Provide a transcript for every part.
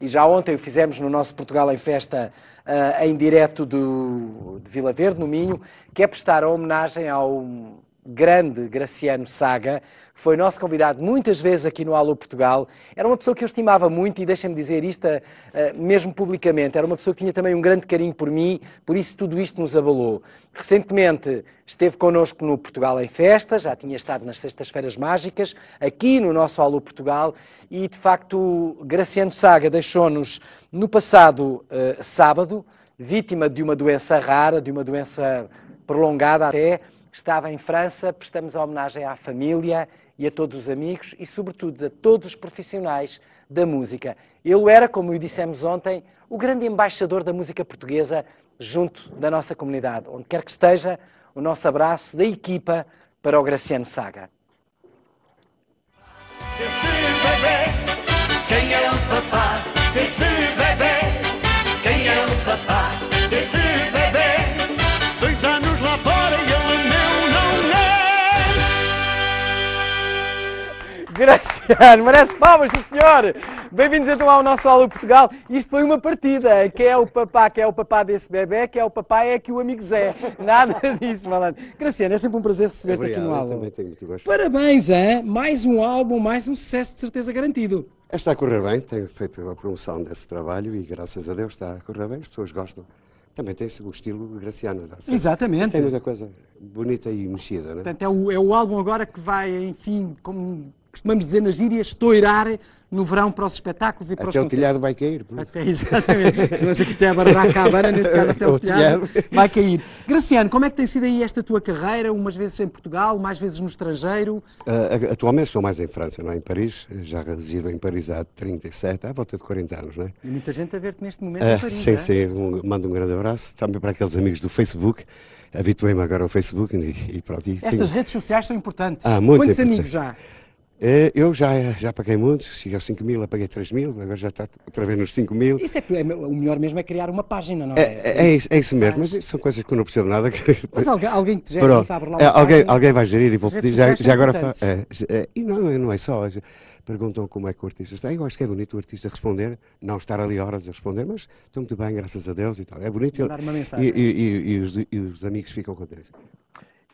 e já ontem o fizemos no nosso Portugal em Festa, uh, em direto do, de Vila Verde, no Minho, que é prestar a homenagem ao grande Graciano Saga, foi nosso convidado muitas vezes aqui no Alô Portugal. Era uma pessoa que eu estimava muito e deixem-me dizer isto eh, mesmo publicamente. Era uma pessoa que tinha também um grande carinho por mim, por isso tudo isto nos abalou. Recentemente esteve connosco no Portugal em Festa, já tinha estado nas Sextas-Feiras Mágicas, aqui no nosso Alô Portugal, e de facto Graciano Saga deixou-nos no passado eh, sábado, vítima de uma doença rara, de uma doença prolongada até estava em França, prestamos a homenagem à família e a todos os amigos e, sobretudo, a todos os profissionais da música. Ele era, como o dissemos ontem, o grande embaixador da música portuguesa junto da nossa comunidade. Onde quer que esteja, o nosso abraço da equipa para o Graciano Saga. Graciano, merece palmas, senhor! Bem-vindos então ao nosso Aula Portugal. Isto foi uma partida. Quem é o papá, quem é o papá desse bebê, quem é o papá é que o amigo Zé. Nada disso, malandro. Graciano, é sempre um prazer receber-te aqui no álbum. também tenho muito gosto. Parabéns, é mais um álbum, mais um sucesso de certeza garantido. Está a correr bem, tenho feito a promoção desse trabalho e graças a Deus está a correr bem, as pessoas gostam também tem esse estilo graciano. Exatamente. Tem muita coisa bonita e mexida, não é? Portanto, é o, é o álbum agora que vai, enfim, como costumamos dizer nas gírias, toirar no verão para os espetáculos e para até os Até o telhado vai cair. Por até, exatamente. Estamos aqui até a barbar à neste caso até o, o telhado, telhado vai cair. Graciano, como é que tem sido aí esta tua carreira, umas vezes em Portugal, mais vezes no estrangeiro? Uh, atualmente estou mais em França, não é? Em Paris. Já resido em Paris há 37, há volta de 40 anos, não é? E muita gente a ver-te neste momento uh, em Paris, Sim, é? sim. Um, mando um grande abraço também para aqueles amigos do Facebook. Habituei-me agora ao Facebook e, e pronto. E Estas tenho... redes sociais são importantes. Ah, muito Quantos importante. amigos já? Eh, eu já, já paguei muito, cheguei aos 5 mil, apaguei 3 mil, agora já está outra vez nos 5 mil. Isso é, é, o melhor mesmo é criar uma página, não é? É, é, é isso, é isso, mesmo, mas são coisas que eu não percebo nada. Mas alguém, alguém te gera e lá é, uma alguém, alguém vai gerir e vou pedir, já, já agora... Fa... É, e não, não é só, perguntam como é que o artista está, eu acho que é bonito o artista responder, não estar ali horas a responder, mas estou muito bem, graças a Deus e tal, é bonito. Mandar uma mensagem. E, e, e, os, e os amigos ficam contentes.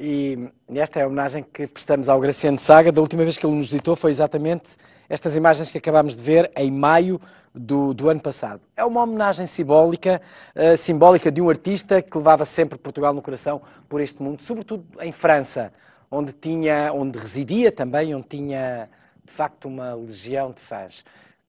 E esta é a homenagem que prestamos ao Graciano Saga. Da última vez que ele nos visitou foi exatamente estas imagens que acabámos de ver em maio do, do ano passado. É uma homenagem simbólica, uh, simbólica de um artista que levava sempre Portugal no coração por este mundo, sobretudo em França, onde tinha, onde residia também, onde tinha de facto uma legião de fãs.